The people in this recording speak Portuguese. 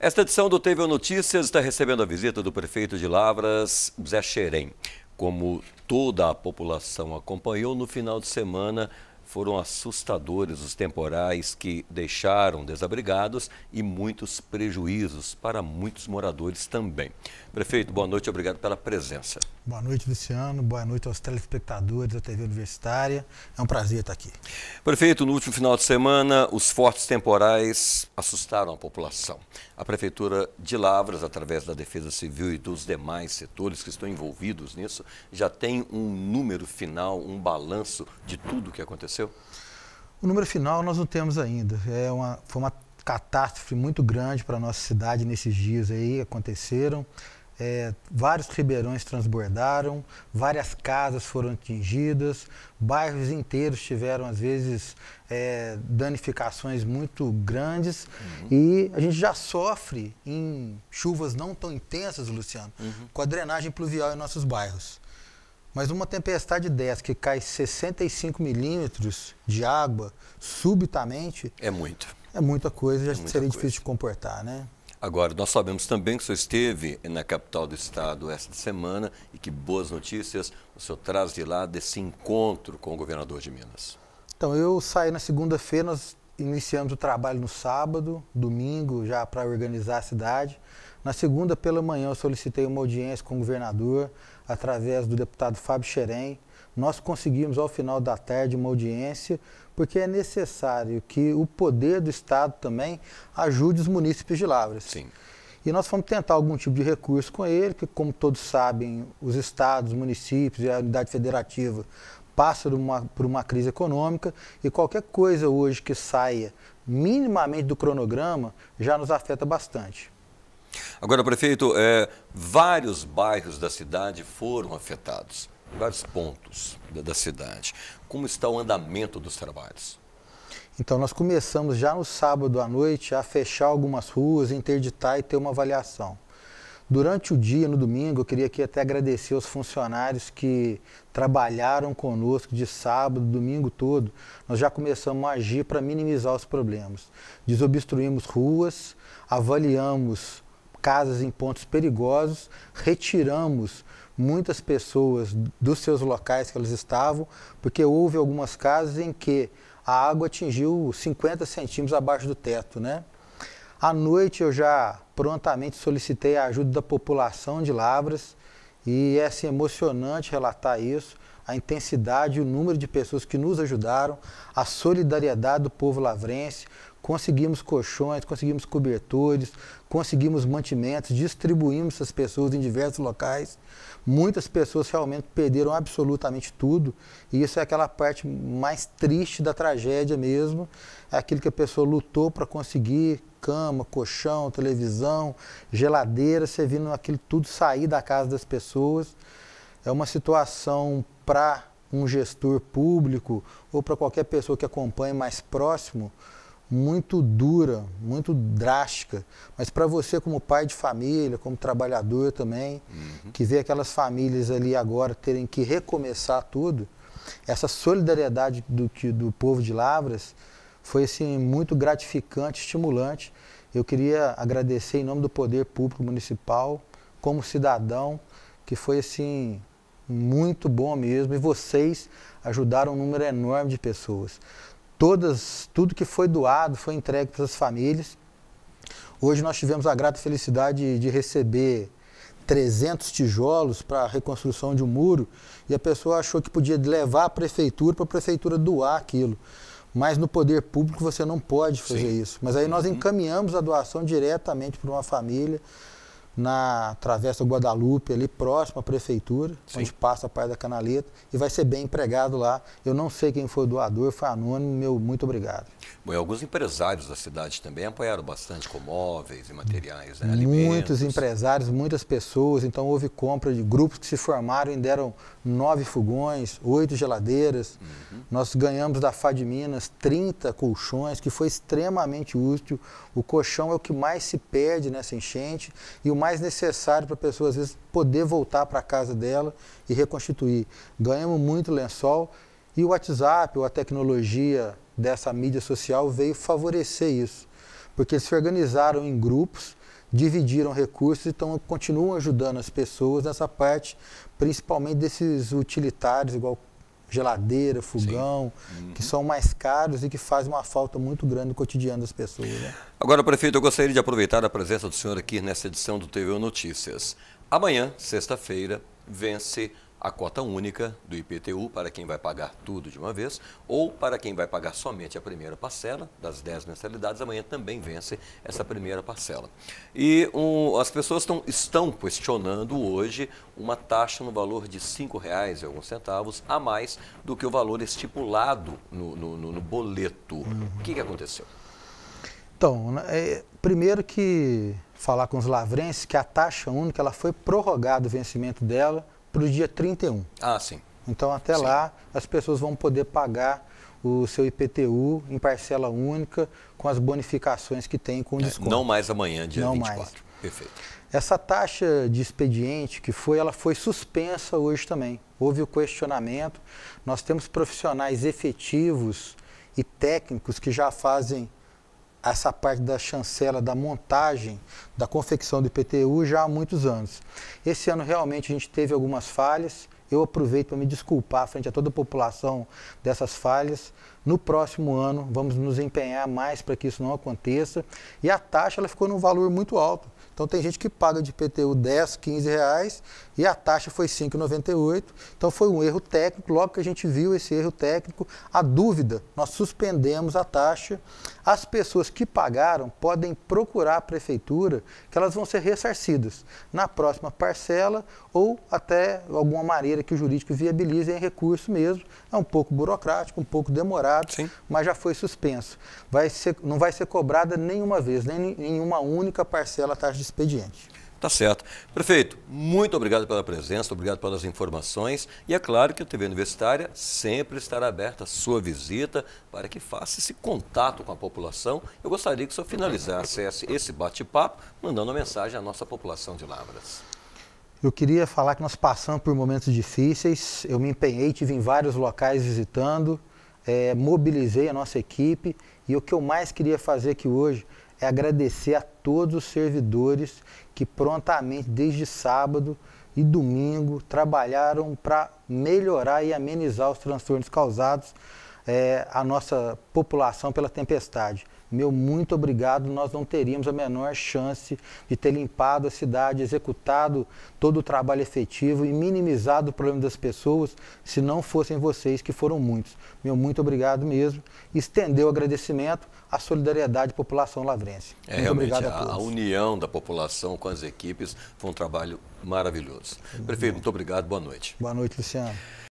Esta edição do TV Notícias está recebendo a visita do prefeito de Lavras, Zé Xerém. Como toda a população acompanhou, no final de semana foram assustadores os temporais que deixaram desabrigados e muitos prejuízos para muitos moradores também. Prefeito, boa noite, obrigado pela presença. Boa noite, Luciano. Boa noite aos telespectadores da TV Universitária. É um prazer estar aqui. Prefeito, no último final de semana, os fortes temporais assustaram a população. A Prefeitura de Lavras, através da Defesa Civil e dos demais setores que estão envolvidos nisso, já tem um número final, um balanço de tudo o que aconteceu? aconteceu? O número final nós não temos ainda. É uma, foi uma catástrofe muito grande para a nossa cidade nesses dias aí, aconteceram. É, vários ribeirões transbordaram, várias casas foram atingidas, bairros inteiros tiveram, às vezes, é, danificações muito grandes. Uhum. E a gente já sofre em chuvas não tão intensas, Luciano, uhum. com a drenagem pluvial em nossos bairros. Mas uma tempestade dessa que cai 65 milímetros de água subitamente. É muito. É muita coisa, já é muita seria coisa. difícil de comportar, né? Agora, nós sabemos também que o senhor esteve na capital do estado esta semana e que boas notícias o senhor traz de lá desse encontro com o governador de Minas. Então, eu saí na segunda-feira, nós iniciamos o trabalho no sábado, domingo, já para organizar a cidade. Na segunda pela manhã, eu solicitei uma audiência com o governador, através do deputado Fábio Cherem. Nós conseguimos, ao final da tarde, uma audiência, porque é necessário que o poder do Estado também ajude os munícipes de Lavras. Sim. E nós fomos tentar algum tipo de recurso com ele, que, como todos sabem, os estados, municípios e a unidade federativa passam por uma, crise econômica e qualquer coisa hoje que saia minimamente do cronograma já nos afeta bastante. Agora, prefeito, é, vários bairros da cidade foram afetados, vários pontos da, da cidade. Como está o andamento dos trabalhos? Então, nós começamos já no sábado à noite a fechar algumas ruas, interditar e ter uma avaliação. Durante o dia, no domingo, eu queria aqui até agradecer aos funcionários que trabalharam conosco de sábado, domingo todo. Nós já começamos a agir para minimizar os problemas. Desobstruímos ruas, avaliamos casas em pontos perigosos, retiramos muitas pessoas dos seus locais que elas estavam, porque houve algumas casas em que a água atingiu 50 centímetros abaixo do teto, né? À noite eu já prontamente solicitei a ajuda da população de Lavras e é assim, emocionante relatar isso, a intensidade e o número de pessoas que nos ajudaram, a solidariedade do povo lavrense, conseguimos colchões, conseguimos cobertores, conseguimos mantimentos, distribuímos essas pessoas em diversos locais. Muitas pessoas realmente perderam absolutamente tudo, e isso é aquela parte mais triste da tragédia mesmo, é aquilo que a pessoa lutou para conseguir, cama, colchão, televisão, geladeira, você vindo aquilo tudo sair da casa das pessoas. É uma situação para um gestor público ou para qualquer pessoa que acompanhe mais próximo, muito dura, muito drástica, mas para você como pai de família, como trabalhador também, uhum. que vê aquelas famílias ali agora terem que recomeçar tudo, essa solidariedade do que do povo de Lavras foi assim muito gratificante, estimulante. Eu queria agradecer em nome do poder público municipal, como cidadão, que foi assim muito bom mesmo e vocês ajudaram um número enorme de pessoas todas, tudo que foi doado foi entregue para as famílias. Hoje nós tivemos a grata felicidade de receber 300 tijolos para a reconstrução de um muro e a pessoa achou que podia levar à prefeitura para a prefeitura doar aquilo. Mas no poder público você não pode fazer Sim. isso. Mas aí nós uhum. encaminhamos a doação diretamente para uma família na Travessa Guadalupe, ali próximo à prefeitura, Sim. onde passa a Praia da Canaleta, e vai ser bem empregado lá. Eu não sei quem foi o doador, foi anônimo, meu muito obrigado. Bom, e alguns empresários da cidade também apoiaram bastante com móveis e materiais, né? Alimentos. Muitos empresários, muitas pessoas, então houve compra de grupos que se formaram e deram nove fogões, oito geladeiras. Uhum. Nós ganhamos da FAD Minas 30 colchões, que foi extremamente útil. O colchão é o que mais se perde nessa enchente e o mais mais necessário para a pessoa, às vezes, poder voltar para a casa dela e reconstituir. Ganhamos muito lençol e o WhatsApp, ou a tecnologia dessa mídia social, veio favorecer isso. Porque eles se organizaram em grupos, dividiram recursos e então continuam ajudando as pessoas nessa parte, principalmente desses utilitários, igual geladeira, fogão, uhum. que são mais caros e que fazem uma falta muito grande no cotidiano das pessoas. Né? Agora, prefeito, eu gostaria de aproveitar a presença do senhor aqui nessa edição do TV Notícias. Amanhã, sexta-feira, vence a cota única do IPTU para quem vai pagar tudo de uma vez, ou para quem vai pagar somente a primeira parcela das 10 mensalidades, amanhã também vence essa primeira parcela. E um, as pessoas tão, estão questionando hoje uma taxa no valor de R$ 5,00 a mais do que o valor estipulado no, no, no boleto. O que, que aconteceu? Então, né, é, primeiro que falar com os lavrenses que a taxa única ela foi prorrogada o vencimento dela para o dia 31. Ah, sim. Então, até sim. lá, as pessoas vão poder pagar o seu IPTU em parcela única com as bonificações que tem com o é, desconto. É, não mais amanhã, dia não 24. Mais. Perfeito. Essa taxa de expediente que foi, ela foi suspensa hoje também. Houve o questionamento. Nós temos profissionais efetivos e técnicos que já fazem essa parte da chancela, da montagem, da confecção do IPTU já há muitos anos. Esse ano realmente a gente teve algumas falhas, eu aproveito para me desculpar frente a toda a população dessas falhas. No próximo ano, vamos nos empenhar mais para que isso não aconteça. E a taxa ela ficou num valor muito alto. Então, tem gente que paga de IPTU 10, 15 reais e a taxa foi 5,98. Então, foi um erro técnico. Logo que a gente viu esse erro técnico, a dúvida, nós suspendemos a taxa. As pessoas que pagaram podem procurar a prefeitura, que elas vão ser ressarcidas na próxima parcela ou até alguma maneira maneira que o jurídico viabilize é recurso mesmo. É um pouco burocrático, um pouco demorado, Sim. mas já foi suspenso. Vai ser, não vai ser cobrada nenhuma vez, nem nenhuma única parcela a taxa de expediente. Tá certo. Prefeito, muito obrigado pela presença, obrigado pelas informações. E é claro que a TV Universitária sempre estará aberta à sua visita para que faça esse contato com a população. Eu gostaria que o senhor finalizasse esse bate-papo mandando uma mensagem à nossa população de Lavras. Eu queria falar que nós passamos por momentos difíceis. Eu me empenhei, tive em vários locais visitando, é, mobilizei a nossa equipe e o que eu mais queria fazer aqui hoje é agradecer a todos os servidores que prontamente, desde sábado e domingo, trabalharam para melhorar e amenizar os transtornos causados é, à nossa população pela tempestade meu muito obrigado, nós não teríamos a menor chance de ter limpado a cidade, executado todo o trabalho efetivo e minimizado o problema das pessoas se não fossem vocês, que foram muitos. Meu muito obrigado mesmo. Estendeu o agradecimento à solidariedade da população lavrense. É, muito realmente, a, todos. a união da população com as equipes foi um trabalho maravilhoso. Prefeito, muito obrigado, boa noite. Boa noite, Luciano.